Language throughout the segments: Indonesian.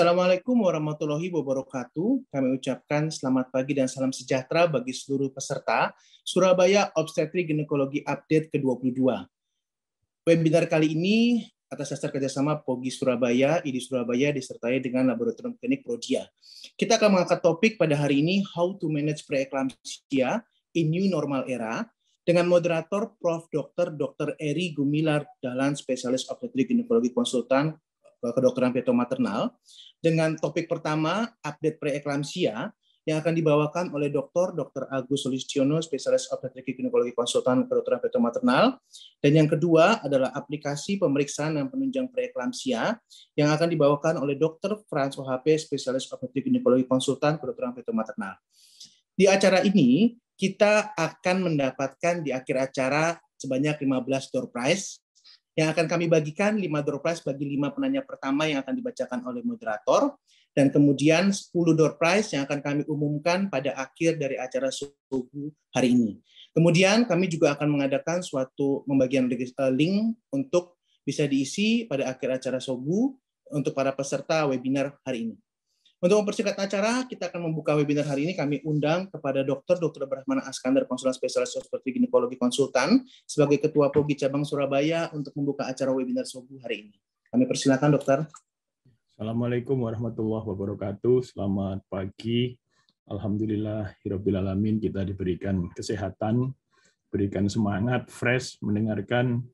Assalamualaikum warahmatullahi wabarakatuh. Kami ucapkan selamat pagi dan salam sejahtera bagi seluruh peserta Surabaya Obstetri Ginekologi Update ke-22. Webinar kali ini atas dasar kerjasama POGI Surabaya, IDI Surabaya, disertai dengan Laboratorium Klinik Prodia. Kita akan mengangkat topik pada hari ini, How to Manage Preeclampsia in New Normal Era, dengan moderator Prof. Dr. Dr. Eri Gumilar Dalan, spesialis Obstetri ginekologi konsultan kedokteran Fetal maternal dengan topik pertama, update preeklamsia, yang akan dibawakan oleh Dr. Dr. Agus Solistiono, spesialis obstetrik ginekologi konsultan kedokteran Fetal Maternal Dan yang kedua adalah aplikasi pemeriksaan dan penunjang preeklamsia yang akan dibawakan oleh Dr. Franz OHP, spesialis obstetrik ginekologi konsultan kedokteran Fetal Maternal Di acara ini, kita akan mendapatkan di akhir acara sebanyak 15 door prize yang akan kami bagikan 5 door prize bagi 5 penanya pertama yang akan dibacakan oleh moderator dan kemudian 10 door prize yang akan kami umumkan pada akhir dari acara subuh hari ini. Kemudian kami juga akan mengadakan suatu pembagian eh, link untuk bisa diisi pada akhir acara sobu untuk para peserta webinar hari ini. Untuk mempersingkat acara, kita akan membuka webinar hari ini. Kami undang kepada Dr. Dr. Brahmana Askandar, konsultan spesialis seperti ginekologi konsultan, sebagai Ketua Pogi Cabang Surabaya untuk membuka acara webinar subuh hari ini. Kami persilakan, dokter. Assalamualaikum warahmatullahi wabarakatuh. Selamat pagi. Alhamdulillah, Hirobil Alamin, kita diberikan kesehatan, berikan semangat, fresh, mendengarkan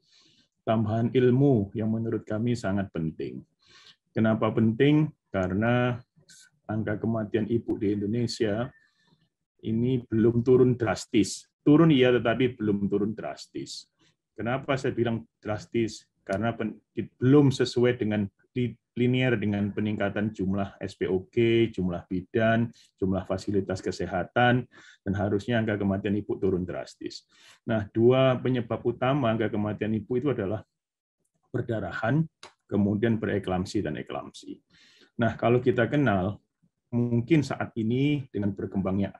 tambahan ilmu yang menurut kami sangat penting. Kenapa penting? Karena angka kematian ibu di Indonesia ini belum turun drastis. Turun iya, tetapi belum turun drastis. Kenapa saya bilang drastis? Karena pen, belum sesuai dengan linear dengan peningkatan jumlah SPOG, jumlah bidan, jumlah fasilitas kesehatan, dan harusnya angka kematian ibu turun drastis. Nah, dua penyebab utama angka kematian ibu itu adalah perdarahan, kemudian bereklamsi dan eklamsi. Nah, kalau kita kenal mungkin saat ini dengan berkembangnya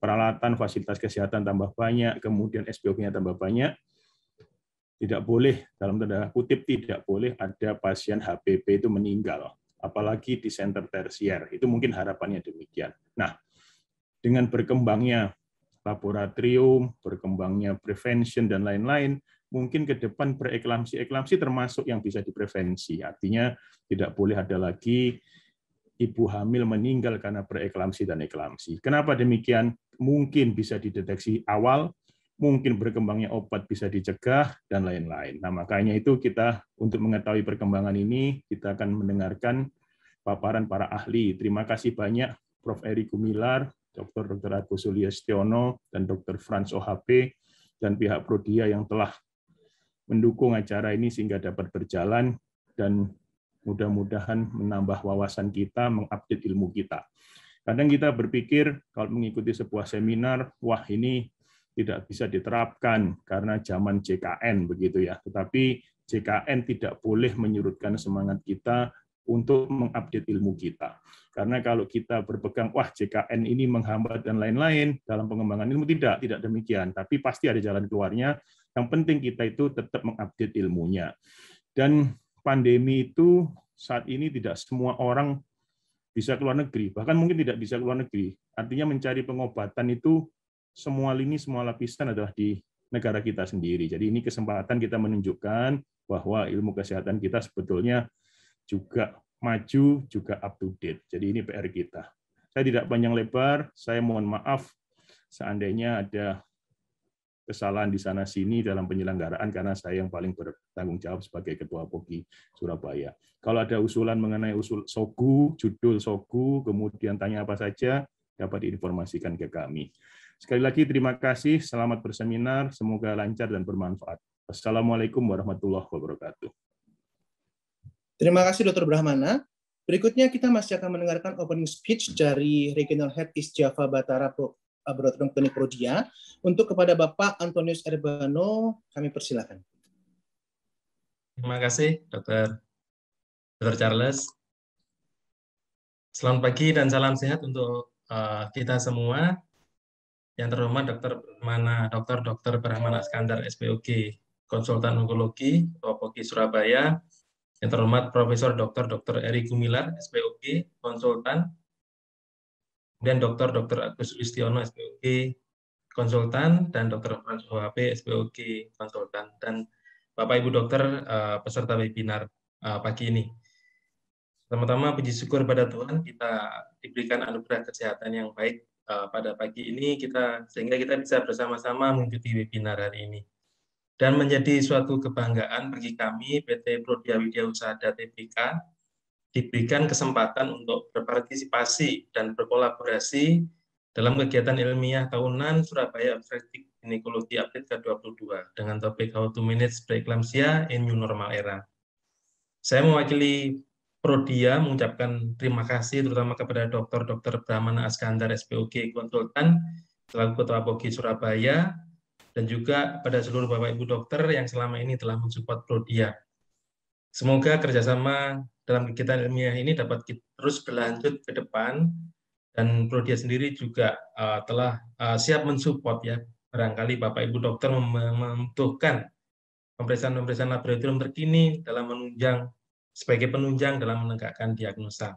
peralatan, fasilitas kesehatan tambah banyak, kemudian SPOP-nya tambah banyak, tidak boleh, dalam tanda kutip, tidak boleh ada pasien HPP itu meninggal, apalagi di center tersier. Itu mungkin harapannya demikian. Nah, dengan berkembangnya laboratorium, berkembangnya prevention, dan lain-lain, mungkin ke depan preeklamsi-eklamsi termasuk yang bisa diprevensi. Artinya tidak boleh ada lagi ibu hamil meninggal karena preeklamsi dan eklamsi. Kenapa demikian? Mungkin bisa dideteksi awal, mungkin berkembangnya obat bisa dicegah, dan lain-lain. Nah, makanya itu kita untuk mengetahui perkembangan ini, kita akan mendengarkan paparan para ahli. Terima kasih banyak Prof. Eri Gumilar, Dr. Dr. Agus Suliastiono, dan Dr. Franz OHP, dan pihak Prodia yang telah mendukung acara ini sehingga dapat berjalan dan mudah-mudahan menambah wawasan kita, mengupdate ilmu kita. Kadang kita berpikir kalau mengikuti sebuah seminar, wah ini tidak bisa diterapkan karena zaman JKN begitu ya. Tetapi JKN tidak boleh menyurutkan semangat kita untuk mengupdate ilmu kita. Karena kalau kita berpegang, wah JKN ini menghambat dan lain-lain dalam pengembangan ilmu, tidak, tidak demikian. Tapi pasti ada jalan keluarnya. Yang penting kita itu tetap mengupdate ilmunya. Dan pandemi itu saat ini tidak semua orang bisa keluar negeri, bahkan mungkin tidak bisa keluar negeri. Artinya mencari pengobatan itu semua lini, semua lapisan adalah di negara kita sendiri. Jadi ini kesempatan kita menunjukkan bahwa ilmu kesehatan kita sebetulnya juga maju, juga up to date. Jadi ini PR kita. Saya tidak panjang lebar, saya mohon maaf seandainya ada kesalahan di sana sini dalam penyelenggaraan karena saya yang paling bertanggung jawab sebagai ketua POKI Surabaya. Kalau ada usulan mengenai usul sogu, judul sogu, kemudian tanya apa saja dapat diinformasikan ke kami. Sekali lagi terima kasih, selamat berseminar, semoga lancar dan bermanfaat. Assalamualaikum warahmatullahi wabarakatuh. Terima kasih Dr. Brahmana. Berikutnya kita masih akan mendengarkan opening speech dari Regional Head East Java Batara Laboratorium Klinik Prodia. Untuk kepada Bapak Antonius Erbano, kami persilakan. Terima kasih, Dokter Dokter Charles. Selamat pagi dan salam sehat untuk uh, kita semua. Yang terhormat Dokter Mana Dokter Dokter Brahmana Skandar SPOG, Konsultan Onkologi, Topoki Surabaya. Yang terhormat Profesor Dokter Dokter Eri Gumilar, SPOG, Konsultan kemudian Dr. Dr. Agus Listiono SPOG konsultan dan Dr. Frans OHP SPOG konsultan dan Bapak Ibu dokter eh, peserta webinar eh, pagi ini. Pertama-tama puji syukur pada Tuhan kita diberikan anugerah kesehatan yang baik eh, pada pagi ini kita sehingga kita bisa bersama-sama mengikuti webinar hari ini. Dan menjadi suatu kebanggaan bagi kami PT Prodia Widya Usaha Tbk diberikan kesempatan untuk berpartisipasi dan berkolaborasi dalam kegiatan ilmiah tahunan Surabaya Obstetric Ginekologi Update ke-22 dengan topik How to Manage Preeklampsia in New Normal Era. Saya mewakili Prodia mengucapkan terima kasih terutama kepada Dr. Dr. Brahmana Askandar SPOG Konsultan selaku Ketua Apogi Surabaya dan juga pada seluruh Bapak Ibu dokter yang selama ini telah mensupport Prodia. Semoga kerjasama dalam kegiatan ilmiah ini dapat terus berlanjut ke depan dan Prodia sendiri juga uh, telah uh, siap mensupport ya barangkali Bapak Ibu dokter membutuhkan pemeriksaan-pemeriksaan laboratorium terkini dalam menunjang sebagai penunjang dalam menegakkan diagnosa.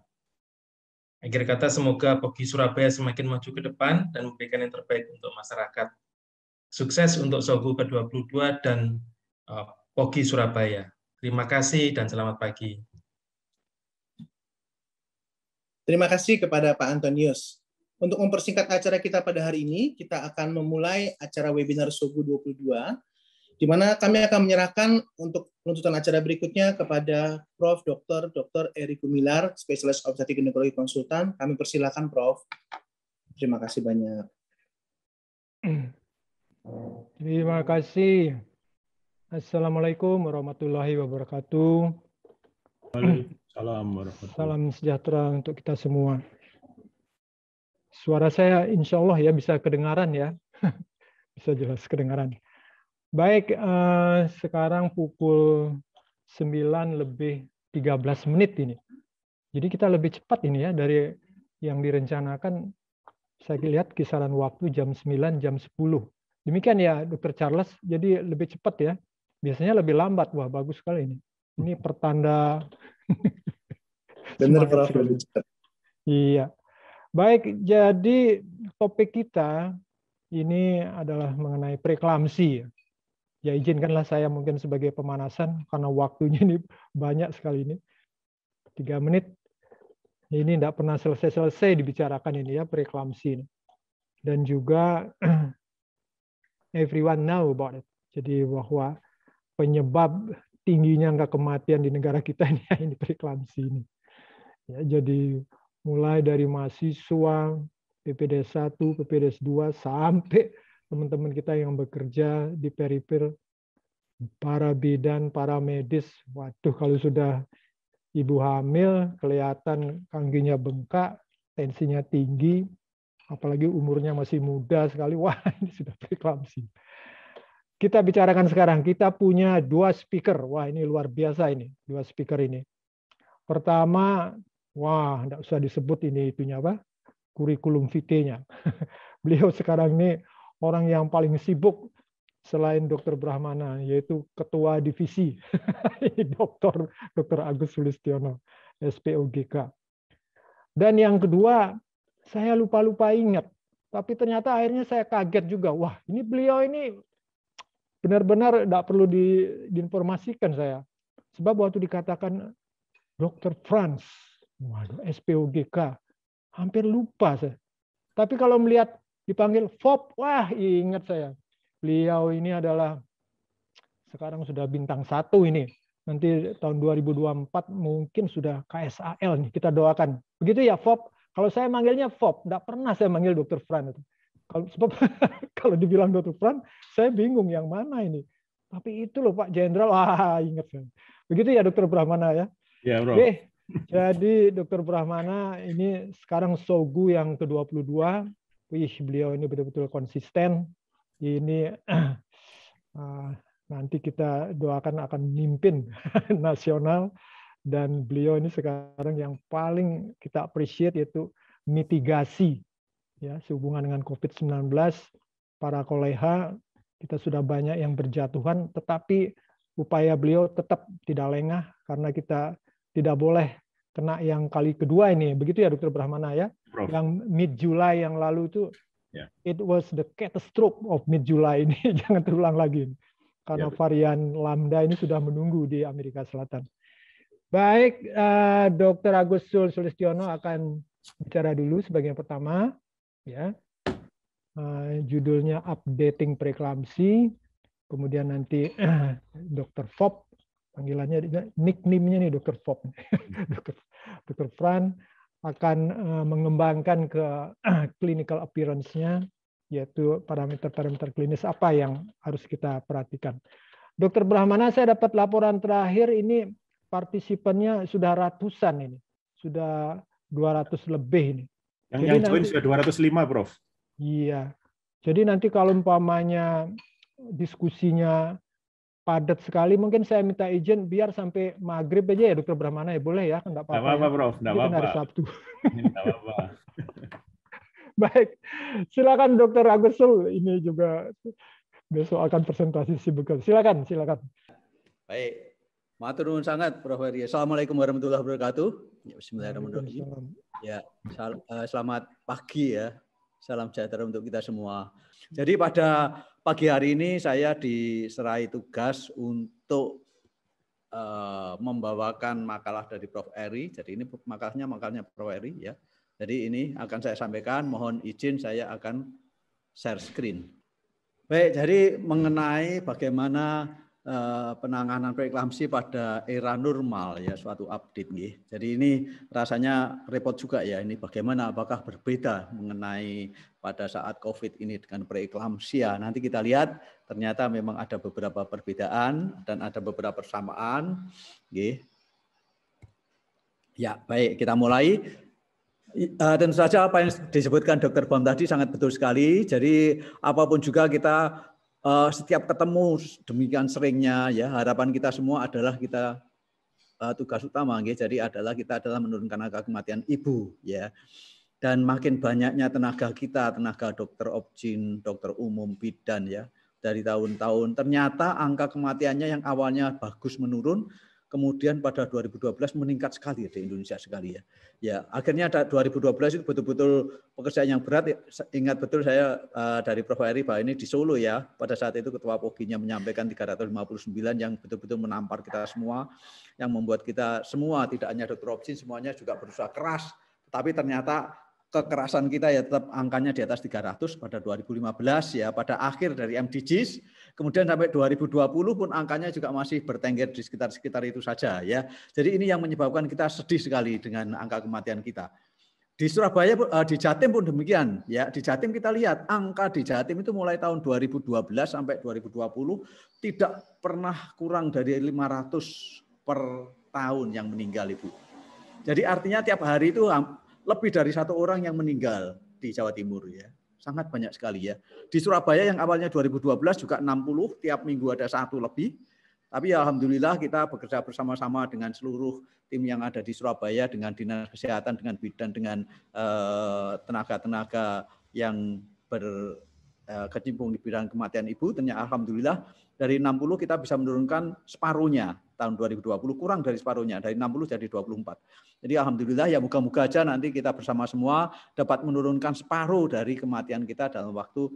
Akhir kata, semoga Pogi Surabaya semakin maju ke depan dan memberikan yang terbaik untuk masyarakat. Sukses untuk Sogo ke-22 dan uh, Pogi Surabaya. Terima kasih dan selamat pagi. Terima kasih kepada Pak Antonius. Untuk mempersingkat acara kita pada hari ini, kita akan memulai acara webinar Sobu 22, di mana kami akan menyerahkan untuk penuntutan acara berikutnya kepada Prof. Dr. Dr. Eri Gumilar, Spesialis Obstetrik Ginekologi Konsultan. Kami persilakan, Prof. Terima kasih banyak. Hmm. Terima kasih. Assalamualaikum warahmatullahi wabarakatuh. Waalaikumsalam warahmatullahi Salam sejahtera untuk kita semua. Suara saya insya Allah ya bisa kedengaran ya. bisa jelas kedengaran. Baik, eh, sekarang pukul 9 lebih 13 menit ini. Jadi kita lebih cepat ini ya dari yang direncanakan. Saya lihat kisaran waktu jam 9, jam 10. Demikian ya Dr. Charles, jadi lebih cepat ya biasanya lebih lambat. Wah, bagus sekali ini. Ini pertanda benar Prof. Iya. Baik, jadi topik kita ini adalah mengenai preklamsi Ya izinkanlah saya mungkin sebagai pemanasan karena waktunya ini banyak sekali ini. Tiga menit. Ini tidak pernah selesai-selesai dibicarakan ini ya preklamsi ini. Dan juga everyone know about it. Jadi bahwa penyebab tingginya angka kematian di negara kita ini, ini periklamsi ini. Ya, jadi mulai dari mahasiswa, ppd 1, ppd 2, sampai teman-teman kita yang bekerja di perifer para bidan, para medis. Waduh, kalau sudah ibu hamil, kelihatan kangginya bengkak, tensinya tinggi, apalagi umurnya masih muda sekali, wah ini sudah preeklamsi kita bicarakan sekarang, kita punya dua speaker. Wah, ini luar biasa ini, dua speaker ini. Pertama, wah, tidak usah disebut ini itunya apa? Kurikulum vitae-nya. Beliau sekarang ini orang yang paling sibuk selain Dr. Brahmana, yaitu Ketua Divisi, Dr. Dr. Agus Sulistiono, SPOGK. Dan yang kedua, saya lupa-lupa ingat, tapi ternyata akhirnya saya kaget juga. Wah, ini beliau ini benar-benar tidak perlu di, diinformasikan saya. Sebab waktu dikatakan Dr. Franz, waduh SPOGK, hampir lupa saya. Tapi kalau melihat dipanggil FOP wah ingat saya. Beliau ini adalah sekarang sudah bintang satu ini. Nanti tahun 2024 mungkin sudah KSAL nih, kita doakan. Begitu ya FOP Kalau saya manggilnya FOP tidak pernah saya manggil Dr. Franz. Kalau sebab kalau dibilang dua Fran, saya bingung yang mana ini. Tapi itu loh Pak Jenderal, wah ingat saya. Begitu ya Dokter Brahmana ya. Ya bro. Oke, jadi Dokter Brahmana ini sekarang Sogu yang ke-22. Wih, beliau ini betul-betul konsisten. Ini uh, nanti kita doakan akan memimpin nasional dan beliau ini sekarang yang paling kita appreciate yaitu mitigasi ya sehubungan dengan COVID-19 para koleha kita sudah banyak yang berjatuhan tetapi upaya beliau tetap tidak lengah karena kita tidak boleh kena yang kali kedua ini begitu ya Dokter Brahmana ya Prof. yang mid July yang lalu itu yeah. it was the catastrophe of mid July ini jangan terulang lagi karena yeah. Ya, varian lambda ini sudah menunggu di Amerika Selatan. Baik, uh, dokter Agus Sulistiono akan bicara dulu sebagai pertama ya Uh, judulnya updating preeklamsi kemudian nanti uh, dokter Fop panggilannya nickname-nya nih dokter Fop dokter Fran akan uh, mengembangkan ke clinical appearance-nya yaitu parameter-parameter klinis apa yang harus kita perhatikan. Dokter Brahmana saya dapat laporan terakhir ini partisipannya sudah ratusan ini. Sudah 200 lebih ini yang yang join nanti, sudah 205, Prof. Iya. Jadi nanti kalau umpamanya diskusinya padat sekali, mungkin saya minta izin biar sampai maghrib aja ya, Dokter Brahmana ya boleh ya, nggak apa-apa. apa-apa, ya. Prof. Nggak apa-apa. Nggak apa-apa. Baik, silakan Dokter Agusul ini juga besok akan presentasi sibuk. Silakan, silakan. Baik, nuwun sangat Prof. Heri. Assalamualaikum warahmatullahi wabarakatuh. Ya, Bismillahirrahmanirrahim. Ya, sal uh, selamat pagi ya. Salam sejahtera untuk kita semua. Jadi pada pagi hari ini saya diserai tugas untuk uh, membawakan makalah dari Prof. Eri. Jadi ini makalahnya makalahnya Prof. Eri ya. Jadi ini akan saya sampaikan. Mohon izin saya akan share screen. Baik, jadi mengenai bagaimana Eh, penanganan preeklamsi pada era normal ya suatu update nih. Jadi ini rasanya repot juga ya ini bagaimana apakah berbeda mengenai pada saat COVID ini dengan ya. Nanti kita lihat ternyata memang ada beberapa perbedaan dan ada beberapa persamaan. Nih, Ya, baik kita mulai. Eh, tentu saja apa yang disebutkan Dokter Bom tadi sangat betul sekali. Jadi apapun juga kita Eh, setiap ketemu demikian seringnya ya harapan kita semua adalah kita uh, tugas utama ya. Jadi adalah kita adalah menurunkan angka kematian ibu ya. Dan makin banyaknya tenaga kita, tenaga dokter opjin, dokter umum, bidan ya dari tahun-tahun ternyata angka kematiannya yang awalnya bagus menurun kemudian pada 2012 meningkat sekali ya di Indonesia sekali ya. Ya, akhirnya ada 2012 itu betul-betul pekerjaan yang berat. Ingat betul saya eh, dari Prof Eri bahwa ini di Solo ya. Pada saat itu ketua Poginya menyampaikan 359 yang betul-betul menampar kita semua, yang membuat kita semua tidak hanya dokter opsi semuanya juga berusaha keras, tapi ternyata kekerasan kita ya tetap angkanya di atas 300 pada 2015 ya pada akhir dari MDGs Kemudian sampai 2020 pun angkanya juga masih bertengger di sekitar-sekitar itu saja ya. Jadi ini yang menyebabkan kita sedih sekali dengan angka kematian kita. Di Surabaya eh, di Jatim pun demikian ya. Di Jatim kita lihat angka di Jatim itu mulai tahun 2012 sampai 2020 tidak pernah kurang dari 500 per tahun yang meninggal Ibu. Jadi artinya tiap hari itu lebih dari satu orang yang meninggal di Jawa Timur ya sangat banyak sekali ya. Di Surabaya yang awalnya 2012 juga 60, tiap minggu ada satu lebih. Tapi ya alhamdulillah kita bekerja bersama-sama dengan seluruh tim yang ada di Surabaya, dengan dinas kesehatan, dengan bidan, dengan eh, tenaga-tenaga yang berkecimpung eh, di bidang kematian ibu. Ternyata alhamdulillah dari 60 kita bisa menurunkan separuhnya tahun 2020 kurang dari separuhnya dari 60 jadi 24. Jadi alhamdulillah ya moga-moga aja nanti kita bersama semua dapat menurunkan separuh dari kematian kita dalam waktu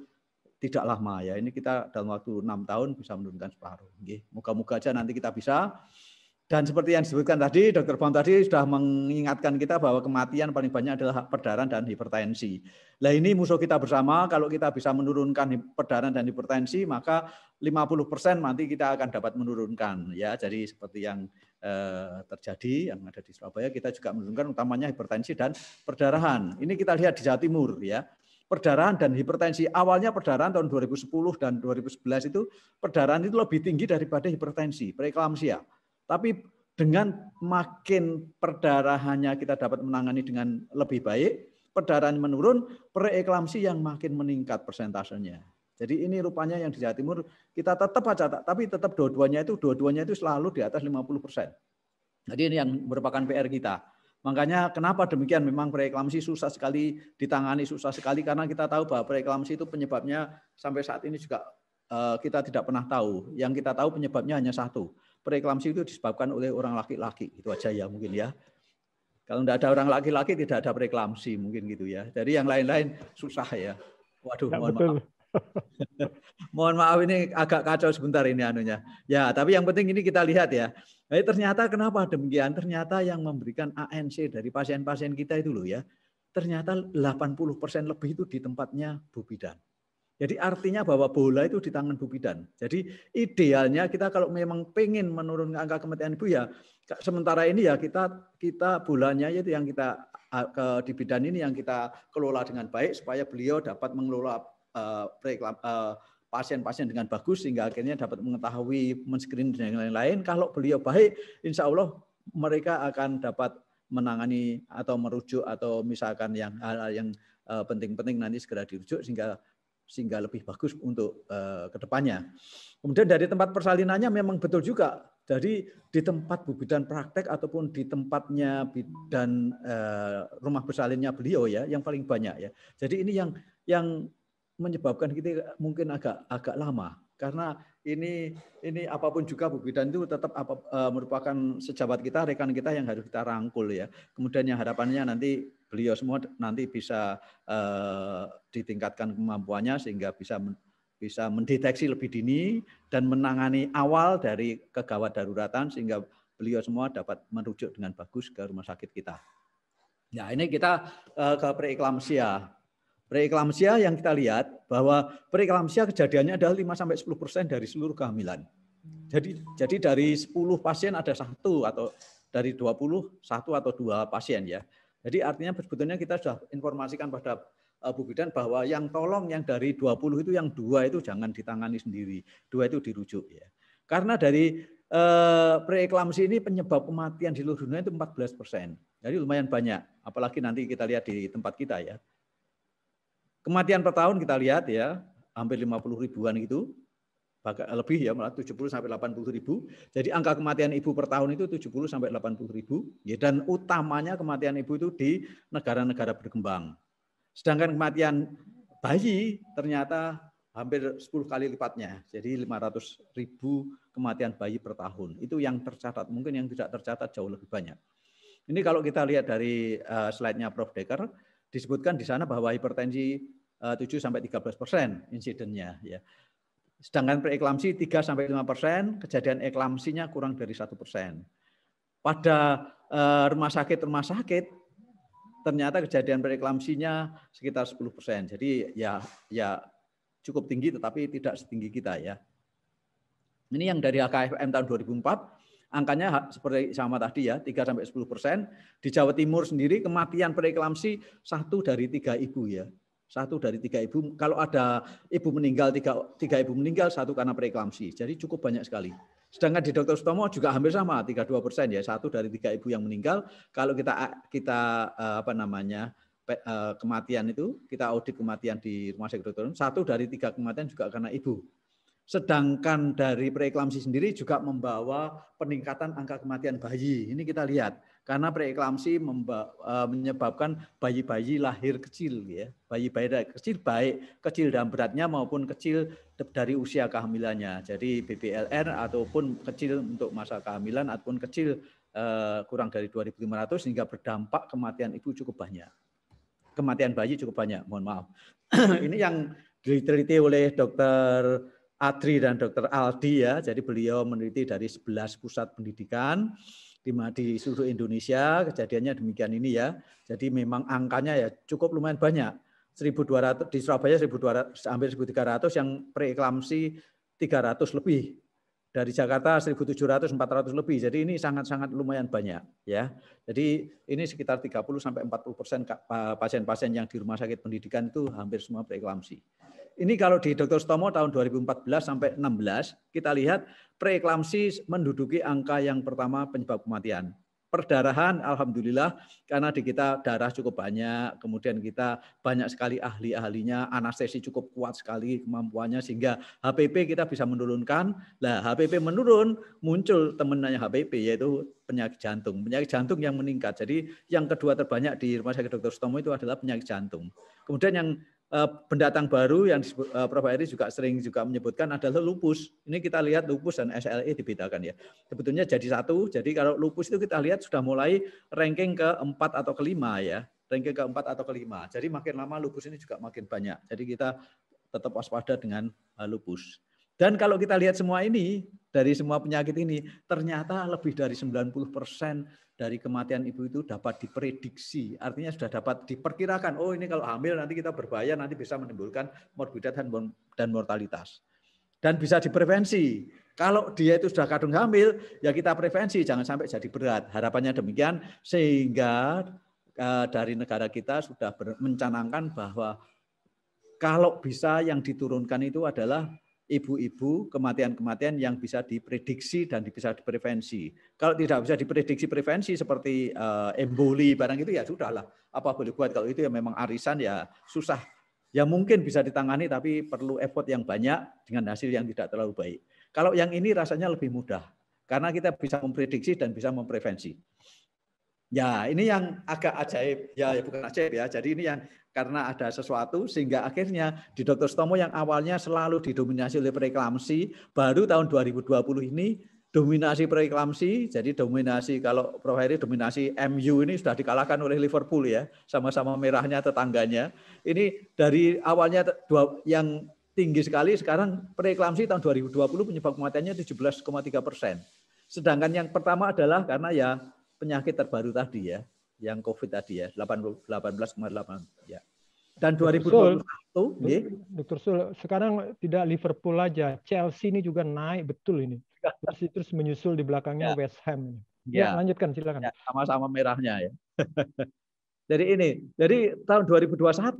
tidak lama ya. Ini kita dalam waktu enam tahun bisa menurunkan separuh. Moga-moga aja nanti kita bisa dan seperti yang disebutkan tadi, Dr. Bond tadi sudah mengingatkan kita bahwa kematian paling banyak adalah perdarahan dan hipertensi. Nah ini musuh kita bersama, kalau kita bisa menurunkan perdarahan dan hipertensi, maka 50% persen nanti kita akan dapat menurunkan. ya. Jadi seperti yang eh, terjadi, yang ada di Surabaya, kita juga menurunkan utamanya hipertensi dan perdarahan. Ini kita lihat di Jawa Timur. ya perdarahan dan hipertensi. Awalnya perdarahan tahun 2010 dan 2011 itu perdarahan itu lebih tinggi daripada hipertensi, preeklampsia. Tapi dengan makin perdarahannya kita dapat menangani dengan lebih baik, perdarahan menurun, preeklamsi yang makin meningkat persentasenya. Jadi ini rupanya yang di Jawa Timur kita tetap aja, tapi tetap dua-duanya itu dua-duanya itu selalu di atas 50 persen. Jadi ini yang merupakan PR kita. Makanya kenapa demikian memang preeklamsi susah sekali ditangani susah sekali karena kita tahu bahwa preeklamsi itu penyebabnya sampai saat ini juga eh, kita tidak pernah tahu. Yang kita tahu penyebabnya hanya satu preeklamsi itu disebabkan oleh orang laki-laki. Itu aja ya mungkin ya. Kalau tidak ada orang laki-laki tidak ada preeklamsi mungkin gitu ya. Jadi yang lain-lain susah ya. Waduh, ya, mohon betul. maaf. mohon maaf ini agak kacau sebentar ini anunya. Ya, tapi yang penting ini kita lihat ya. Jadi eh, ternyata kenapa demikian? Ternyata yang memberikan ANC dari pasien-pasien kita itu loh ya. Ternyata 80% lebih itu di tempatnya Bu Bidan. Jadi artinya bahwa bola itu di tangan bu bidan. Jadi idealnya kita kalau memang pengen menurunkan angka kematian ibu ya sementara ini ya kita kita bulannya itu yang kita di bidan ini yang kita kelola dengan baik supaya beliau dapat mengelola e, pasien-pasien uh, pasien-pasien dengan bagus sehingga akhirnya dapat mengetahui men-screen dan lain-lain. Kalau beliau baik, insya Allah mereka akan dapat menangani atau merujuk atau misalkan yang hal-hal yang e, penting-penting nanti segera dirujuk sehingga sehingga lebih bagus untuk uh, eh, kedepannya. Kemudian dari tempat persalinannya memang betul juga. dari di tempat bidan praktek ataupun di tempatnya bidan uh, rumah bersalinnya beliau ya yang paling banyak ya. Jadi ini yang yang menyebabkan kita mungkin agak agak lama karena ini ini apapun juga Bu Bidan itu tetap apa, e, merupakan sejabat kita, rekan kita yang harus kita rangkul ya. Kemudian yang harapannya nanti beliau semua nanti bisa e, ditingkatkan kemampuannya sehingga bisa men, bisa mendeteksi lebih dini dan menangani awal dari kegawat daruratan sehingga beliau semua dapat merujuk dengan bagus ke rumah sakit kita. Ya, ini kita uh, ke preeklamsia. Ya. Preeklamsia yang kita lihat bahwa preeklamsia kejadiannya adalah 5 sampai 10% dari seluruh kehamilan. Jadi jadi dari 10 pasien ada satu atau dari 20 satu atau dua pasien ya. Jadi artinya sebetulnya kita sudah informasikan pada eh, Bu Bidan bahwa yang tolong yang dari 20 itu yang dua itu jangan ditangani sendiri. Dua itu dirujuk ya. Karena dari eh, ini penyebab kematian di seluruh dunia itu 14 persen. Jadi lumayan banyak. Apalagi nanti kita lihat di tempat kita ya. Kematian per tahun kita lihat ya, hampir 50 ribuan gitu, lebih ya, malah 70 sampai 80 ribu. Jadi angka kematian ibu per tahun itu 70 sampai 80 ribu. Ya, dan utamanya kematian ibu itu di negara-negara berkembang. Sedangkan kematian bayi ternyata hampir 10 kali lipatnya. Jadi 500 ribu kematian bayi per tahun. Itu yang tercatat, mungkin yang tidak tercatat jauh lebih banyak. Ini kalau kita lihat dari eh, slide-nya Prof. Decker disebutkan di sana bahwa hipertensi 7 eh, sampai 13 persen insidennya. Ya. Sedangkan preeklamsi 3 sampai 5 persen, kejadian eklamsinya kurang dari satu persen. Pada eh, rumah sakit-rumah sakit ternyata kejadian preeklamsinya sekitar 10 persen. Jadi ya ya cukup tinggi tetapi tidak setinggi kita ya. Ini yang dari AKFM tahun 2004 angkanya seperti sama tadi ya, 3 sampai 10 persen. Di Jawa Timur sendiri kematian preeklamsi satu dari tiga ibu ya. Satu dari tiga ibu, kalau ada ibu meninggal, tiga, tiga ibu meninggal, satu karena preeklamsi. Jadi cukup banyak sekali. Sedangkan di Dr. Sutomo juga hampir sama, 32 persen ya, satu dari tiga ibu yang meninggal. Kalau kita kita eh, apa namanya eh, kematian itu, kita audit kematian di rumah sakit dokter, satu dari tiga kematian juga karena ibu. Sedangkan dari preeklamsi sendiri juga membawa peningkatan angka kematian bayi. Ini kita lihat karena preeklamsi e, menyebabkan bayi-bayi lahir kecil ya. Bayi-bayi kecil baik kecil dan beratnya maupun kecil dari usia kehamilannya. Jadi BBLR ataupun kecil untuk masa kehamilan ataupun kecil e, kurang dari 2.500 sehingga berdampak kematian ibu cukup banyak. Kematian bayi cukup banyak, mohon maaf. Ini yang diteliti oleh dokter Adri dan Dr. Aldi ya. Jadi beliau meneliti dari 11 pusat pendidikan di, di seluruh Indonesia. Kejadiannya demikian ini ya. Jadi memang angkanya ya cukup lumayan banyak. 1200 di Surabaya 1200 hampir 1300 yang preeklamsi 300 lebih. Dari Jakarta 1700 400 lebih. Jadi ini sangat-sangat lumayan banyak ya. Jadi ini sekitar 30 sampai 40 persen pasien-pasien yang di rumah sakit pendidikan itu hampir semua preeklamsi ini kalau di Dr. Stomo tahun 2014 sampai 16 kita lihat preeklamsi menduduki angka yang pertama penyebab kematian. Perdarahan alhamdulillah karena di kita darah cukup banyak, kemudian kita banyak sekali ahli-ahlinya, anestesi cukup kuat sekali kemampuannya sehingga HPP kita bisa menurunkan. Lah HPP menurun, muncul temennya HPP yaitu penyakit jantung. Penyakit jantung yang meningkat. Jadi yang kedua terbanyak di Rumah Sakit Dr. Stomo itu adalah penyakit jantung. Kemudian yang Eh, pendatang baru yang disebut, eh, Prof. Eri juga sering juga menyebutkan adalah lupus. Ini kita lihat lupus dan SLE dibedakan ya. Sebetulnya jadi satu, jadi kalau lupus itu kita lihat sudah mulai ranking ke keempat atau kelima ya. Ranking ke keempat atau kelima. Jadi makin lama lupus ini juga makin banyak. Jadi kita tetap waspada dengan eh, lupus. Dan kalau kita lihat semua ini, dari semua penyakit ini, ternyata lebih dari 90% dari kematian ibu itu dapat diprediksi. Artinya sudah dapat diperkirakan, oh ini kalau hamil nanti kita berbahaya, nanti bisa menimbulkan morbiditas dan mortalitas. Dan bisa diprevensi. Kalau dia itu sudah kadung hamil, ya kita prevensi, jangan sampai jadi berat. Harapannya demikian, sehingga eh, dari negara kita sudah mencanangkan bahwa kalau bisa yang diturunkan itu adalah ibu-ibu kematian-kematian yang bisa diprediksi dan bisa diprevensi. Kalau tidak bisa diprediksi prevensi seperti uh, emboli barang itu ya sudahlah. Apa boleh buat kalau itu ya memang arisan ya susah. Ya mungkin bisa ditangani tapi perlu effort yang banyak dengan hasil yang tidak terlalu baik. Kalau yang ini rasanya lebih mudah karena kita bisa memprediksi dan bisa memprevensi. Ya, ini yang agak ajaib. Ya, ya bukan ajaib ya. Jadi ini yang karena ada sesuatu sehingga akhirnya di Dr. Stomo yang awalnya selalu didominasi oleh preeklamsi, baru tahun 2020 ini dominasi preeklamsi, jadi dominasi kalau Prof Heri dominasi MU ini sudah dikalahkan oleh Liverpool ya, sama-sama merahnya tetangganya. Ini dari awalnya dua, yang tinggi sekali, sekarang preeklamsi tahun 2020 penyebab kematiannya 17,3 persen. Sedangkan yang pertama adalah karena ya penyakit terbaru tadi ya, yang COVID tadi ya, 18,8 ya. Dan 2021, Sul, ya. Dokter Sul, sekarang tidak Liverpool aja, Chelsea ini juga naik betul ini. Chelsea terus menyusul di belakangnya ya. West Ham. Ya, ya lanjutkan silakan. Ya, sama-sama merahnya ya. jadi ini, dari tahun 2021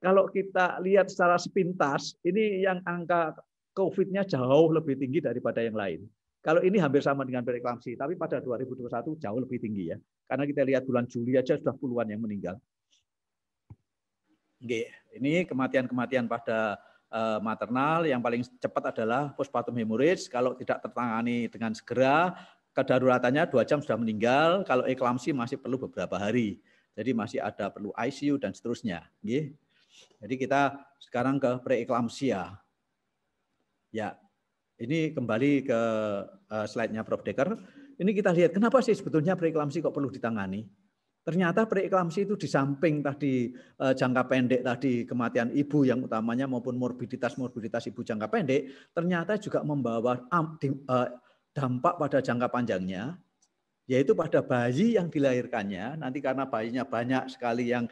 kalau kita lihat secara sepintas, ini yang angka COVID-nya jauh lebih tinggi daripada yang lain. Kalau ini hampir sama dengan preeklamsi, tapi pada 2021 jauh lebih tinggi ya. Karena kita lihat bulan Juli aja sudah puluhan yang meninggal. Oke, ini kematian-kematian pada eh, maternal yang paling cepat adalah postpartum hemorrhage. Kalau tidak tertangani dengan segera, kedaruratannya dua jam sudah meninggal. Kalau eklamsi masih perlu beberapa hari. Jadi masih ada perlu ICU dan seterusnya. Jadi kita sekarang ke preeklamsia. Ya, ini kembali ke eh, slide-nya Prof. Dekar. Ini kita lihat kenapa sih sebetulnya preeklamsi kok perlu ditangani? Ternyata preeklamsi itu di samping tadi eh, jangka pendek tadi kematian ibu yang utamanya maupun morbiditas morbiditas ibu jangka pendek, ternyata juga membawa eh, dampak pada jangka panjangnya yaitu pada bayi yang dilahirkannya nanti karena bayinya banyak sekali yang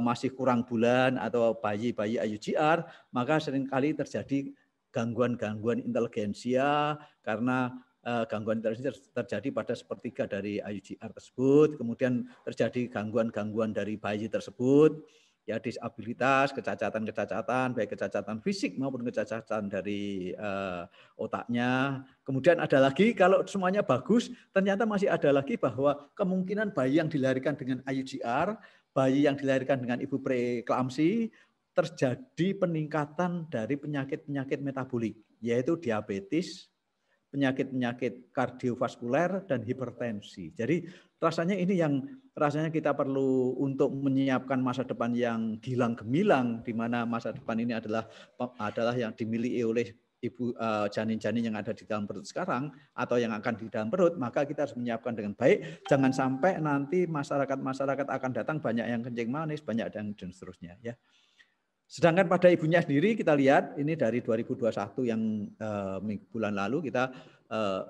masih kurang bulan atau bayi-bayi IUGR, maka seringkali terjadi gangguan-gangguan inteligensia karena eh, gangguan inteligensia terjadi pada sepertiga dari IUGR tersebut, kemudian terjadi gangguan-gangguan dari bayi tersebut, ya disabilitas, kecacatan-kecacatan, baik kecacatan fisik maupun kecacatan dari uh, otaknya. Kemudian ada lagi kalau semuanya bagus, ternyata masih ada lagi bahwa kemungkinan bayi yang dilahirkan dengan IUGR, bayi yang dilahirkan dengan ibu preeklamsi, terjadi peningkatan dari penyakit-penyakit metabolik, yaitu diabetes, penyakit-penyakit kardiovaskuler dan hipertensi. Jadi rasanya ini yang rasanya kita perlu untuk menyiapkan masa depan yang gilang gemilang di mana masa depan ini adalah adalah yang dimiliki oleh ibu eh, janin-janin yang ada di dalam perut sekarang atau yang akan di dalam perut, maka kita harus menyiapkan dengan baik. Jangan sampai nanti masyarakat-masyarakat akan datang banyak yang kencing manis, banyak yang dan seterusnya ya. Sedangkan pada ibunya sendiri kita lihat ini dari 2021 yang uh, bulan lalu kita uh,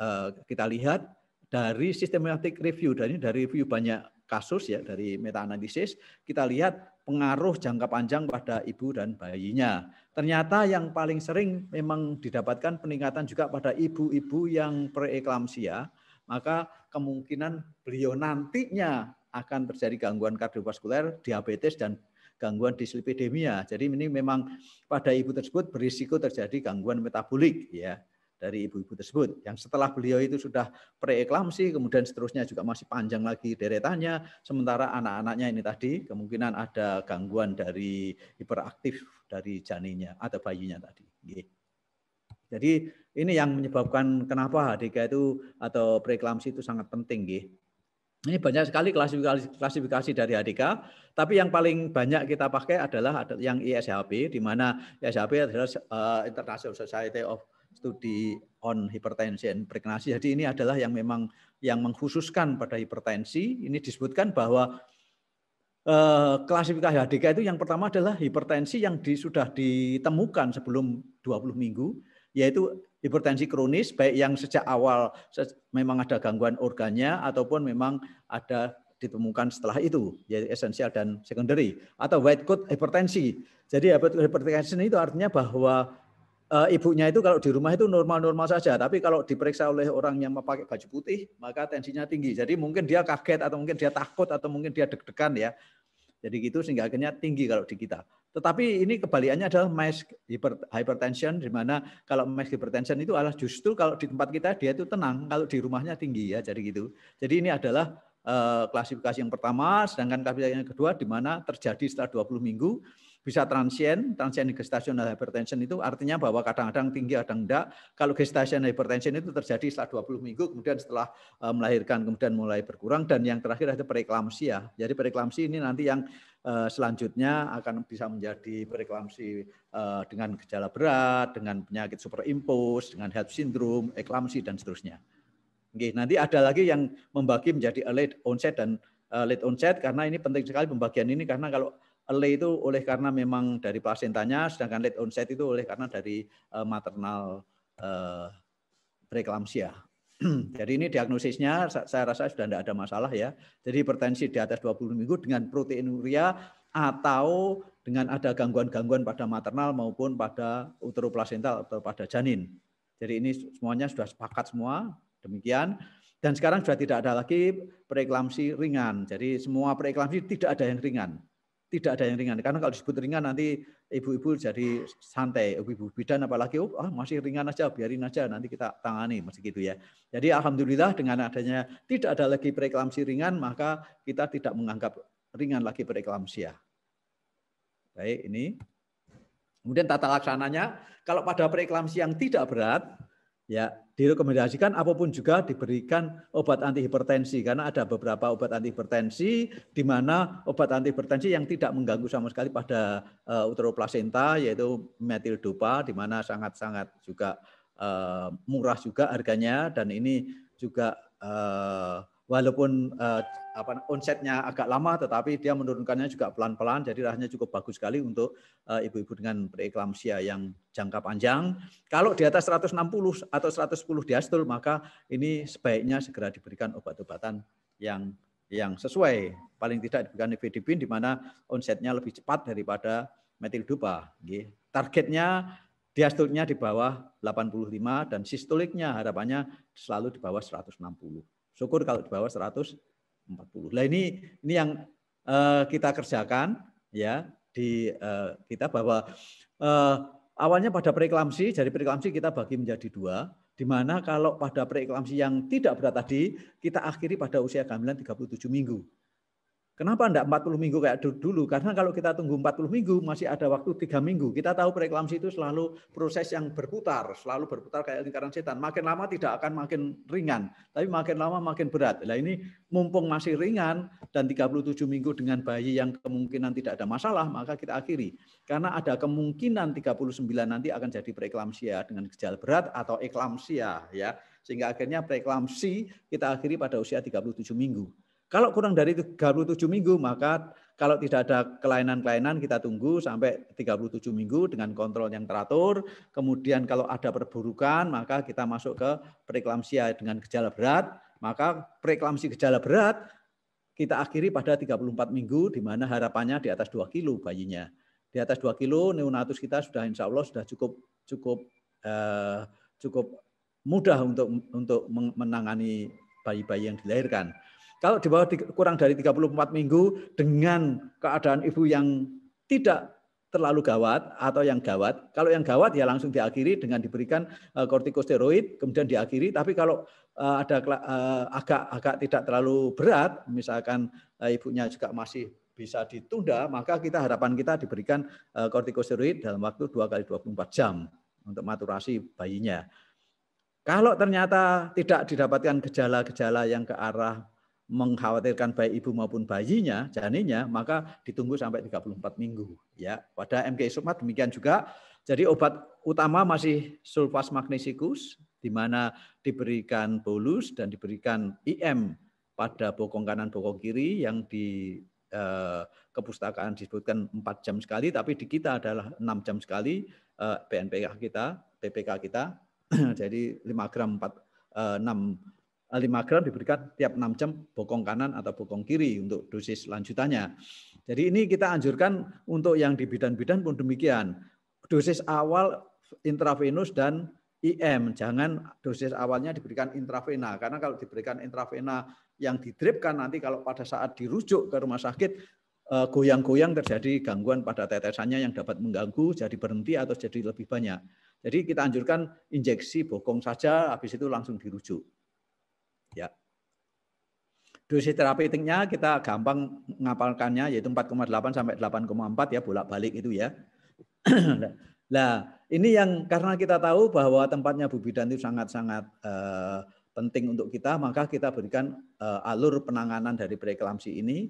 uh, kita lihat dari systematic review dari dari review banyak kasus ya dari meta analisis kita lihat pengaruh jangka panjang pada ibu dan bayinya. Ternyata yang paling sering memang didapatkan peningkatan juga pada ibu-ibu yang preeklamsia, maka kemungkinan beliau nantinya akan terjadi gangguan kardiovaskuler, diabetes dan gangguan dislipidemia. Jadi ini memang pada ibu tersebut berisiko terjadi gangguan metabolik ya dari ibu-ibu tersebut. Yang setelah beliau itu sudah preeklamsi, kemudian seterusnya juga masih panjang lagi deretannya, sementara anak-anaknya ini tadi kemungkinan ada gangguan dari hiperaktif dari janinnya atau bayinya tadi. Jadi ini yang menyebabkan kenapa HDK itu atau preeklamsi itu sangat penting, gitu ini banyak sekali klasifikasi, klasifikasi dari HDK, tapi yang paling banyak kita pakai adalah yang ISHP, di mana ISHP adalah eh, International Society of Study on Hypertension Pregnancy. Jadi ini adalah yang memang yang mengkhususkan pada hipertensi. Ini disebutkan bahwa eh, klasifikasi HDK itu yang pertama adalah hipertensi yang di, sudah ditemukan sebelum 20 minggu yaitu hipertensi kronis baik yang sejak awal memang ada gangguan organnya ataupun memang ada ditemukan setelah itu yaitu esensial dan secondary atau white coat hipertensi. Jadi hipertensi itu artinya bahwa e, ibunya itu kalau di rumah itu normal-normal saja, tapi kalau diperiksa oleh orang yang pakai baju putih maka tensinya tinggi. Jadi mungkin dia kaget atau mungkin dia takut atau mungkin dia deg-degan ya jadi gitu sehingga akhirnya tinggi kalau di kita. Tetapi ini kebalikannya adalah mass hypertension di mana kalau mass hypertension itu adalah justru kalau di tempat kita dia itu tenang, kalau di rumahnya tinggi ya jadi gitu. Jadi ini adalah eh, klasifikasi yang pertama, sedangkan klasifikasi yang kedua di mana terjadi setelah 20 minggu bisa transient, transient gestational hypertension itu artinya bahwa kadang-kadang tinggi, kadang enggak. Kalau gestational hypertension itu terjadi setelah 20 minggu, kemudian setelah eh, melahirkan, kemudian mulai berkurang. Dan yang terakhir ada preeklamsia. Ya. Jadi preeklamsi ini nanti yang eh, selanjutnya akan bisa menjadi preeklamsi eh, dengan gejala berat, dengan penyakit superimpos, dengan health syndrome, eklamsi, dan seterusnya. Oke, nanti ada lagi yang membagi menjadi late onset dan late onset karena ini penting sekali pembagian ini karena kalau Early itu oleh karena memang dari plasentanya, sedangkan late onset itu oleh karena dari eh, maternal uh, eh, preeklamsia. Jadi ini diagnosisnya saya rasa sudah tidak ada masalah ya. Jadi hipertensi di atas 20 minggu dengan protein urea atau dengan ada gangguan-gangguan pada maternal maupun pada uteroplasental atau pada janin. Jadi ini semuanya sudah sepakat semua demikian. Dan sekarang sudah tidak ada lagi preeklamsi ringan. Jadi semua preeklamsi tidak ada yang ringan tidak ada yang ringan. Karena kalau disebut ringan nanti ibu-ibu jadi santai, ibu-ibu bidan apalagi oh ah, masih ringan aja, biarin aja nanti kita tangani masih gitu ya. Jadi alhamdulillah dengan adanya tidak ada lagi preeklamsi ringan maka kita tidak menganggap ringan lagi ya Baik, ini. Kemudian tata laksananya kalau pada preeklamsi yang tidak berat ya direkomendasikan apapun juga diberikan obat antihipertensi karena ada beberapa obat antihipertensi di mana obat antihipertensi yang tidak mengganggu sama sekali pada uh, eh, uteroplasenta yaitu metildopa di mana sangat-sangat juga uh, murah juga harganya dan ini juga uh, walaupun eh, apa onsetnya agak lama tetapi dia menurunkannya juga pelan-pelan jadi rasanya cukup bagus sekali untuk eh, ibu-ibu dengan preeklamsia yang jangka panjang. Kalau di atas 160 atau 110 diastol maka ini sebaiknya segera diberikan obat-obatan yang yang sesuai paling tidak diberikan nifedipin di mana onsetnya lebih cepat daripada metildopa. Targetnya diastolnya di bawah 85 dan sistoliknya harapannya selalu di bawah 160. Syukur kalau di bawah 140. Nah ini ini yang uh, kita kerjakan ya di uh, kita bahwa uh, awalnya pada preeklamsi, dari preeklamsi kita bagi menjadi dua, di mana kalau pada preeklamsi yang tidak berat tadi kita akhiri pada usia kehamilan 37 minggu. Kenapa enggak 40 minggu kayak dulu? Karena kalau kita tunggu 40 minggu masih ada waktu tiga minggu. Kita tahu preeklamsi itu selalu proses yang berputar, selalu berputar kayak lingkaran setan. Makin lama tidak akan makin ringan, tapi makin lama makin berat. Nah ini mumpung masih ringan dan 37 minggu dengan bayi yang kemungkinan tidak ada masalah, maka kita akhiri. Karena ada kemungkinan 39 nanti akan jadi preeklamsia dengan gejala berat atau eklamsia ya. Sehingga akhirnya preeklamsi kita akhiri pada usia 37 minggu. Kalau kurang dari 37 minggu, maka kalau tidak ada kelainan-kelainan kita tunggu sampai 37 minggu dengan kontrol yang teratur. Kemudian kalau ada perburukan maka kita masuk ke preeklamsia dengan gejala berat. Maka preeklamsi gejala berat kita akhiri pada 34 minggu di mana harapannya di atas 2 kilo bayinya. Di atas 2 kilo neonatus kita sudah insya Allah sudah cukup cukup eh, cukup mudah untuk untuk menangani bayi-bayi yang dilahirkan. Kalau di bawah kurang dari 34 minggu dengan keadaan ibu yang tidak terlalu gawat atau yang gawat. Kalau yang gawat ya langsung diakhiri dengan diberikan e, kortikosteroid, kemudian diakhiri. Tapi kalau e, ada agak-agak e, tidak terlalu berat, misalkan ibunya juga masih bisa ditunda, maka kita harapan kita diberikan kortikosteroid dalam waktu 2 kali 24 jam untuk maturasi bayinya. Kalau ternyata tidak didapatkan gejala-gejala yang ke arah mengkhawatirkan baik ibu maupun bayinya, janinnya, maka ditunggu sampai 34 minggu. Ya, pada MG Sumat demikian juga. Jadi obat utama masih sulfas magnesikus, di mana diberikan bolus dan diberikan IM pada bokong kanan bokong kiri yang di eh, kepustakaan disebutkan 4 jam sekali, tapi di kita adalah 6 jam sekali eh, PNPK kita, PPK kita. Jadi 5 gram 4, eh, 6 5 gram diberikan tiap 6 jam bokong kanan atau bokong kiri untuk dosis lanjutannya. Jadi ini kita anjurkan untuk yang di bidan-bidan pun demikian. Dosis awal intravenus dan IM, jangan dosis awalnya diberikan intravena karena kalau diberikan intravena yang didripkan nanti kalau pada saat dirujuk ke rumah sakit e, goyang-goyang terjadi gangguan pada tetesannya yang dapat mengganggu jadi berhenti atau jadi lebih banyak. Jadi kita anjurkan injeksi bokong saja habis itu langsung dirujuk. Ya. Dosis terapeutiknya kita gampang ngapalkannya yaitu 4,8 sampai 8,4 ya bolak-balik itu ya. nah, ini yang karena kita tahu bahwa tempatnya Bu Bidan itu sangat-sangat eh, penting untuk kita, maka kita berikan eh, alur penanganan dari preeklamsi ini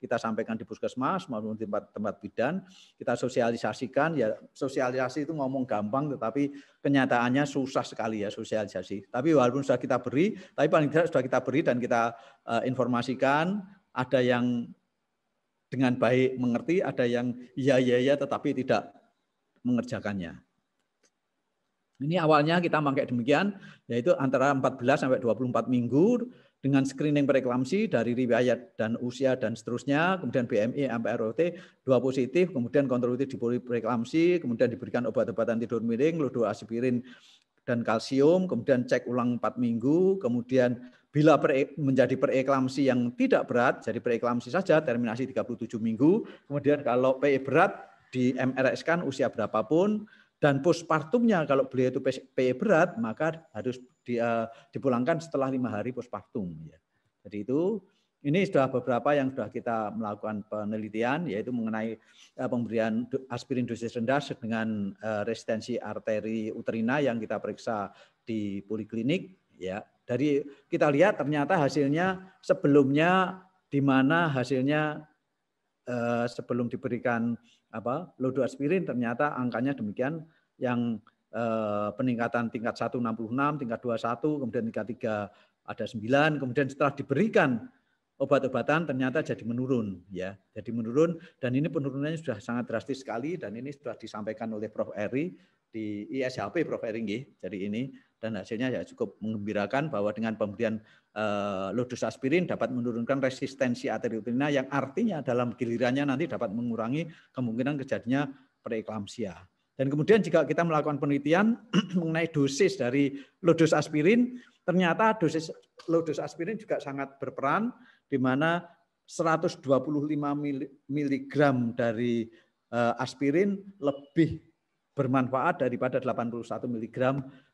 kita sampaikan di puskesmas maupun di tempat, tempat bidan, kita sosialisasikan ya sosialisasi itu ngomong gampang tetapi kenyataannya susah sekali ya sosialisasi. Tapi walaupun sudah kita beri, tapi paling tidak sudah kita beri dan kita uh, informasikan ada yang dengan baik mengerti, ada yang ya ya ya tetapi tidak mengerjakannya. Ini awalnya kita pakai demikian, yaitu antara 14 sampai 24 minggu dengan screening preeklamsi dari riwayat dan usia dan seterusnya, kemudian BMI MPROT, dua positif, kemudian kontrol rutin preeklamsi, kemudian diberikan obat-obatan tidur miring, ludo aspirin dan kalsium, kemudian cek ulang 4 minggu, kemudian bila pre, menjadi preeklamsi yang tidak berat, jadi preeklamsi saja terminasi 37 minggu, kemudian kalau PE berat di MRS kan usia berapapun, dan postpartumnya kalau beliau itu PE berat, maka harus di, uh, dipulangkan setelah lima hari postpartum. Ya. Jadi itu ini sudah beberapa yang sudah kita melakukan penelitian, yaitu mengenai eh, pemberian aspirin dosis rendah dengan eh, resistensi arteri uterina yang kita periksa di poliklinik. Ya, dari kita lihat ternyata hasilnya sebelumnya di mana hasilnya sebelum diberikan apa lodo aspirin ternyata angkanya demikian yang eh, peningkatan tingkat 1 66, tingkat 21, kemudian tingkat 3 ada 9, kemudian setelah diberikan obat-obatan ternyata jadi menurun ya jadi menurun dan ini penurunannya sudah sangat drastis sekali dan ini sudah disampaikan oleh Prof Eri di ISHP Prof Eri jadi ini dan hasilnya ya cukup mengembirakan bahwa dengan pemberian eh, lodus aspirin dapat menurunkan resistensi arteriovenina yang artinya dalam gilirannya nanti dapat mengurangi kemungkinan kejadiannya preeklamsia. Dan kemudian jika kita melakukan penelitian mengenai dosis dari lodus aspirin, ternyata dosis lodus aspirin juga sangat berperan di mana 125 mg dari eh, aspirin lebih bermanfaat daripada 81 mg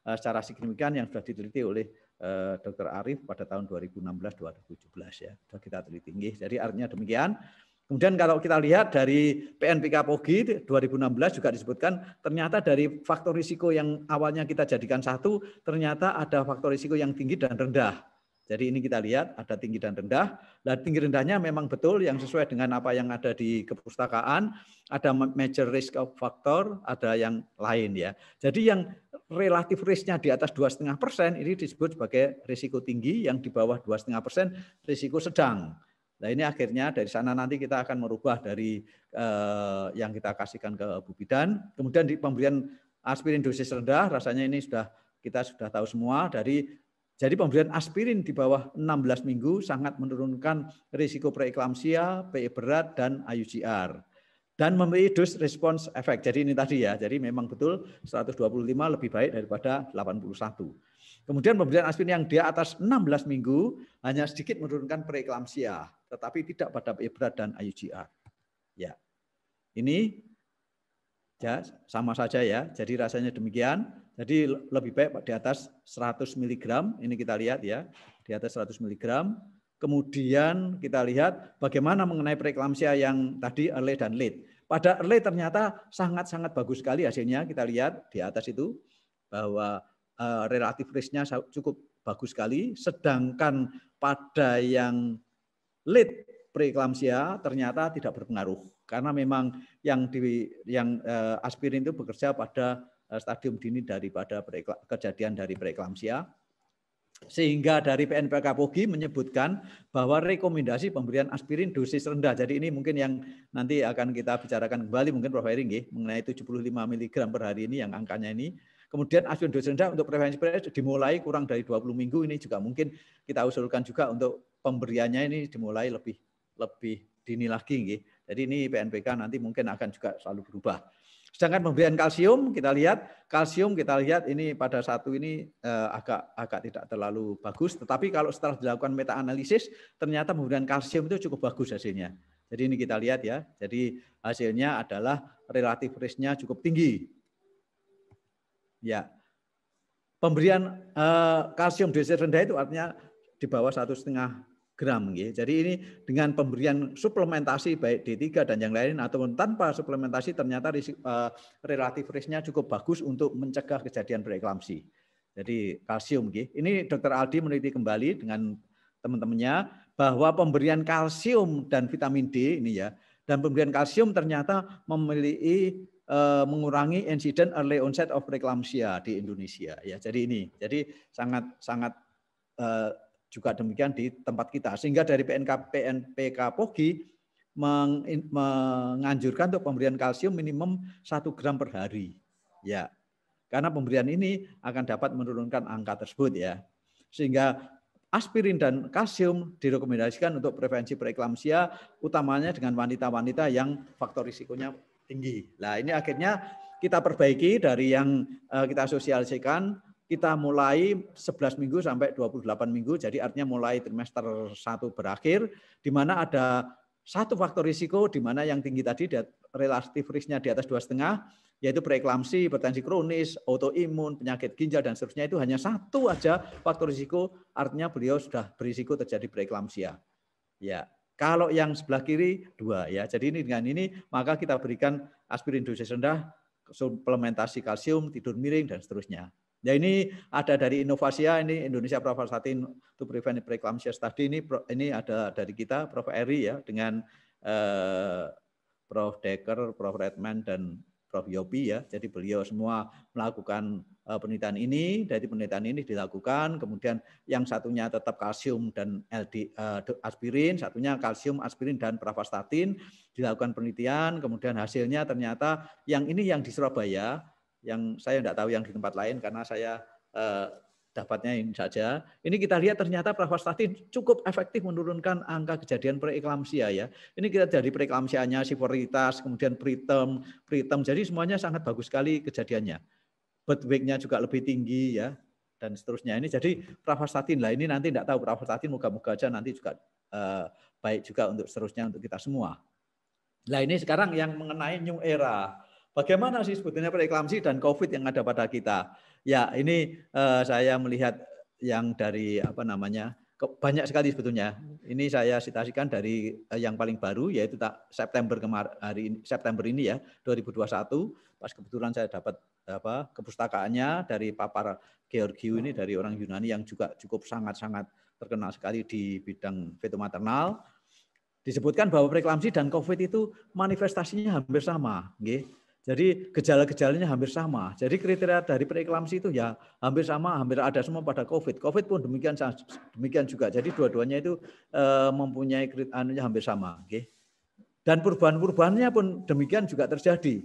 Eh, secara signifikan yang sudah diteliti oleh eh, Dr. Arif pada tahun 2016-2017 ya. Sudah kita teliti tinggi. Jadi artinya demikian. Kemudian kalau kita lihat dari PNPK POGI 2016 juga disebutkan ternyata dari faktor risiko yang awalnya kita jadikan satu ternyata ada faktor risiko yang tinggi dan rendah. Jadi ini kita lihat ada tinggi dan rendah. Nah, tinggi rendahnya memang betul yang sesuai dengan apa yang ada di kepustakaan, ada major risk of factor, ada yang lain ya. Jadi yang relatif risknya di atas dua setengah persen ini disebut sebagai risiko tinggi, yang di bawah dua setengah persen risiko sedang. Nah ini akhirnya dari sana nanti kita akan merubah dari eh, yang kita kasihkan ke Bu Bidan. Kemudian di pemberian aspirin dosis rendah rasanya ini sudah kita sudah tahu semua dari jadi pemberian aspirin di bawah 16 minggu sangat menurunkan risiko preeklamsia, PE berat, dan IUGR. Dan memiliki dose response efek. Jadi ini tadi ya, jadi memang betul 125 lebih baik daripada 81. Kemudian pemberian aspirin yang di atas 16 minggu hanya sedikit menurunkan preeklamsia, tetapi tidak pada PE berat dan IUGR. Ya. Ini ya sama saja ya. Jadi rasanya demikian. Jadi lebih baik di atas 100 mg, ini kita lihat ya, di atas 100 mg. Kemudian kita lihat bagaimana mengenai preeklamsia yang tadi early dan late. Pada early ternyata sangat-sangat bagus sekali hasilnya. Kita lihat di atas itu bahwa eh, relatif risknya cukup bagus sekali. Sedangkan pada yang late preeklamsia ternyata tidak berpengaruh karena memang yang di yang eh, aspirin itu bekerja pada Eh, stadium dini daripada kejadian dari preeklamsia. Sehingga dari PNPK Pogi menyebutkan bahwa rekomendasi pemberian aspirin dosis rendah. Jadi ini mungkin yang nanti akan kita bicarakan kembali mungkin Prof. Hering mengenai 75 mg per hari ini yang angkanya ini. Kemudian aspirin dosis rendah untuk prevensi dimulai kurang dari 20 minggu ini juga mungkin kita usulkan juga untuk pemberiannya ini dimulai lebih lebih dini lagi. Jadi ini PNPK nanti mungkin akan juga selalu berubah. Sedangkan pemberian kalsium kita lihat kalsium kita lihat ini pada satu ini eh, agak agak tidak terlalu bagus, tetapi kalau setelah dilakukan meta analisis ternyata pemberian kalsium itu cukup bagus hasilnya. Jadi ini kita lihat ya. Jadi hasilnya adalah relatif risknya cukup tinggi. Ya. Pemberian eh, kalsium dosis rendah itu artinya di bawah satu setengah gram. Ya. Jadi ini dengan pemberian suplementasi baik D3 dan yang lain ataupun tanpa suplementasi ternyata eh, relatif risknya cukup bagus untuk mencegah kejadian preeklamsi. Jadi kalsium. Ya. Ini dokter Aldi meneliti kembali dengan teman-temannya bahwa pemberian kalsium dan vitamin D ini ya dan pemberian kalsium ternyata memiliki eh, mengurangi insiden early onset of preeklampsia di Indonesia ya jadi ini jadi sangat sangat eh, juga demikian di tempat kita. Sehingga dari PNK, PNPK Pogi menganjurkan untuk pemberian kalsium minimum 1 gram per hari. Ya. Karena pemberian ini akan dapat menurunkan angka tersebut ya. Sehingga aspirin dan kalsium direkomendasikan untuk prevensi preeklamsia utamanya dengan wanita-wanita yang faktor risikonya tinggi. Nah, ini akhirnya kita perbaiki dari yang eh, kita sosialisasikan kita mulai 11 minggu sampai 28 minggu, jadi artinya mulai trimester 1 berakhir, di mana ada satu faktor risiko di mana yang tinggi tadi relatif risknya di atas dua setengah, yaitu preeklamsi, hipertensi kronis, autoimun, penyakit ginjal dan seterusnya itu hanya satu aja faktor risiko, artinya beliau sudah berisiko terjadi preeklamsia. Ya. ya, kalau yang sebelah kiri dua ya. Jadi ini dengan ini maka kita berikan aspirin dosis rendah, suplementasi kalsium, tidur miring dan seterusnya. Ya ini ada dari inovasi ini Indonesia Pravastatin to Prevent Preeclampsia Study ini ini ada dari kita Prof Eri ya dengan eh, Prof Decker, Prof Redman dan Prof Yopi ya. Jadi beliau semua melakukan eh, penelitian ini, dari penelitian ini dilakukan, kemudian yang satunya tetap kalsium dan LD eh, aspirin, satunya kalsium, aspirin dan pravastatin dilakukan penelitian, kemudian hasilnya ternyata yang ini yang di Surabaya yang saya tidak tahu yang di tempat lain karena saya eh, dapatnya ini saja. Ini kita lihat ternyata pravastatin cukup efektif menurunkan angka kejadian preeklamsia ya. Ini kita dari preeklamsianya, sivoritas, kemudian preterm, preterm. Jadi semuanya sangat bagus sekali kejadiannya. Birth weight-nya juga lebih tinggi ya dan seterusnya. Ini jadi pravastatin lah ini nanti tidak tahu pravastatin moga-moga aja nanti juga eh, baik juga untuk seterusnya untuk kita semua. Nah ini sekarang yang mengenai new era. Bagaimana sih sebetulnya preeklamsi dan COVID yang ada pada kita? Ya, ini uh, saya melihat yang dari apa namanya banyak sekali sebetulnya. Ini saya citasikan dari eh, yang paling baru yaitu September kemar hari September ini ya 2021. Pas kebetulan saya dapat apa kepustakaannya dari Papar Georgiou ini dari orang Yunani yang juga cukup sangat-sangat terkenal sekali di bidang veto maternal. Disebutkan bahwa preeklamsi dan COVID itu manifestasinya hampir sama, gitu. Jadi gejala-gejalanya hampir sama. Jadi kriteria dari preeklamsi itu ya hampir sama, hampir ada semua pada COVID. COVID pun demikian demikian juga. Jadi dua-duanya itu eh, mempunyai anunya hampir sama. oke? Dan perubahan-perubahannya pun demikian juga terjadi.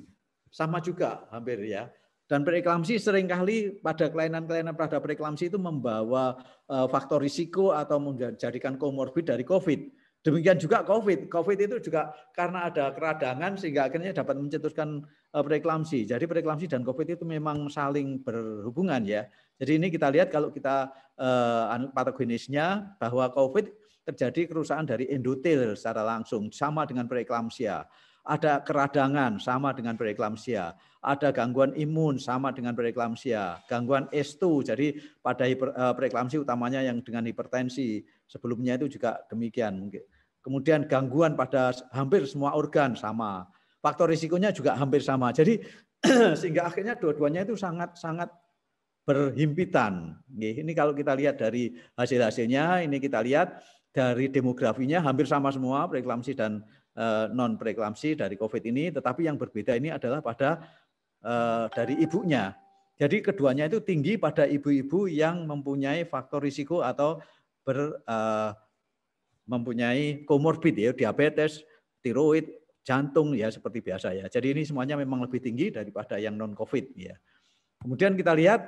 Sama juga hampir ya. Dan preeklamsi seringkali pada kelainan-kelainan pada preeklamsi itu membawa eh, faktor risiko atau menjadikan komorbid dari COVID Demikian juga COVID. COVID itu juga karena ada keradangan sehingga akhirnya dapat mencetuskan e, preeklamsi. Jadi preeklamsi dan COVID itu memang saling berhubungan ya. Jadi ini kita lihat kalau kita eh, patogenisnya bahwa COVID terjadi kerusakan dari endotel secara langsung sama dengan preeklamsia. Ada keradangan sama dengan preeklamsia, ada gangguan imun sama dengan preeklamsia, gangguan S2 jadi pada e, preeklamsi utamanya yang dengan hipertensi, Sebelumnya itu juga demikian mungkin. Kemudian gangguan pada hampir semua organ sama. Faktor risikonya juga hampir sama. Jadi sehingga akhirnya dua-duanya itu sangat-sangat berhimpitan. Ini kalau kita lihat dari hasil-hasilnya, ini kita lihat dari demografinya hampir sama semua preeklamsi dan eh, non preeklamsi dari COVID ini, tetapi yang berbeda ini adalah pada eh, dari ibunya. Jadi keduanya itu tinggi pada ibu-ibu yang mempunyai faktor risiko atau ber, uh, eh, mempunyai komorbid ya, diabetes, tiroid, jantung ya seperti biasa ya. Jadi ini semuanya memang lebih tinggi daripada yang non COVID ya. Kemudian kita lihat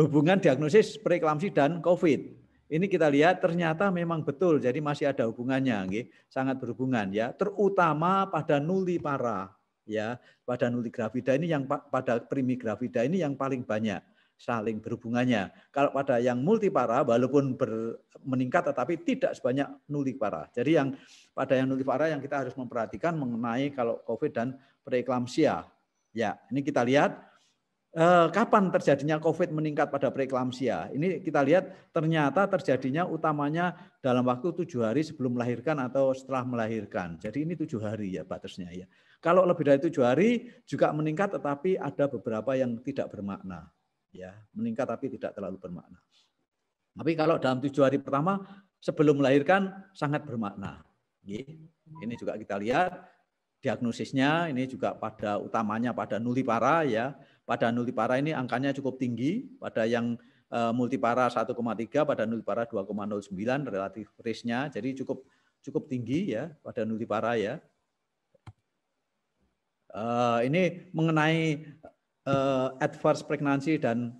hubungan diagnosis preeklamsi dan COVID. Ini kita lihat ternyata memang betul, jadi masih ada hubungannya, nggih, sangat berhubungan ya, terutama pada nuli para ya, pada nuli gravida ini yang pada primi ini yang paling banyak saling berhubungannya. Kalau pada yang multipara walaupun ber, meningkat tetapi tidak sebanyak nulipara. Jadi yang pada yang nulipara yang kita harus memperhatikan mengenai kalau COVID dan preeklamsia. Ya, ini kita lihat eh, kapan terjadinya COVID meningkat pada preeklamsia. Ini kita lihat ternyata terjadinya utamanya dalam waktu tujuh hari sebelum melahirkan atau setelah melahirkan. Jadi ini tujuh hari ya batasnya ya. Kalau lebih dari tujuh hari juga meningkat, tetapi ada beberapa yang tidak bermakna ya meningkat tapi tidak terlalu bermakna. Tapi kalau dalam tujuh hari pertama sebelum melahirkan sangat bermakna. Ini juga kita lihat diagnosisnya ini juga pada utamanya pada nulipara ya. Pada nulipara ini angkanya cukup tinggi, pada yang eh, multipara 1,3 pada nulipara 2,09 relatif risknya jadi cukup cukup tinggi ya pada nulipara ya. Eh, ini mengenai uh, adverse pregnancy dan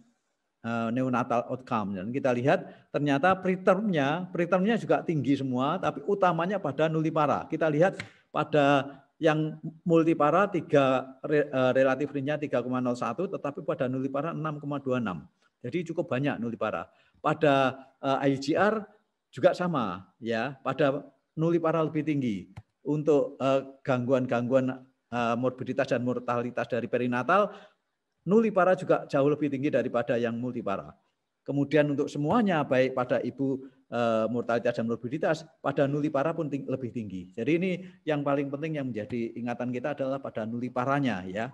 uh, neonatal outcome. Dan kita lihat ternyata pretermnya, pretermnya juga tinggi semua, tapi utamanya pada nulipara. Kita lihat pada yang multipara tiga uh, relatif ringnya 3,01 tetapi pada nulipara 6,26. Jadi cukup banyak nulipara. Pada uh, IGR juga sama ya, pada nulipara lebih tinggi. Untuk gangguan-gangguan uh, morbiditas dan mortalitas dari perinatal Nuli nulipara juga jauh lebih tinggi daripada yang multipara. Kemudian untuk semuanya baik pada ibu e, mortalitas dan morbiditas pada nuli nulipara pun ting lebih tinggi. Jadi ini yang paling penting yang menjadi ingatan kita adalah pada nuliparanya ya.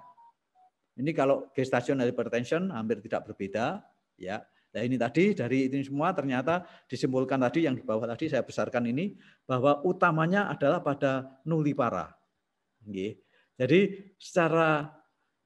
Ini kalau gestational hypertension hampir tidak berbeda ya. Nah ini tadi dari ini semua ternyata disimpulkan tadi yang di bawah tadi saya besarkan ini bahwa utamanya adalah pada nuli nulipara. Jadi secara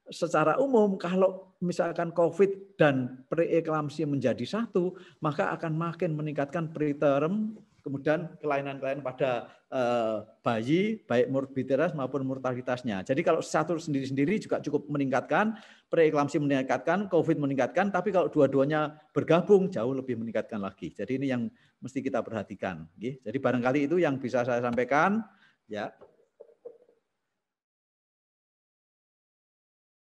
secara umum kalau misalkan COVID dan preeklamsi menjadi satu, maka akan makin meningkatkan preterm, kemudian kelainan-kelainan pada eh, bayi, baik morbiditas maupun mortalitasnya. Jadi kalau satu sendiri-sendiri juga cukup meningkatkan, preeklamsi meningkatkan, COVID meningkatkan, tapi kalau dua-duanya bergabung jauh lebih meningkatkan lagi. Jadi ini yang mesti kita perhatikan. Jadi barangkali itu yang bisa saya sampaikan. Ya.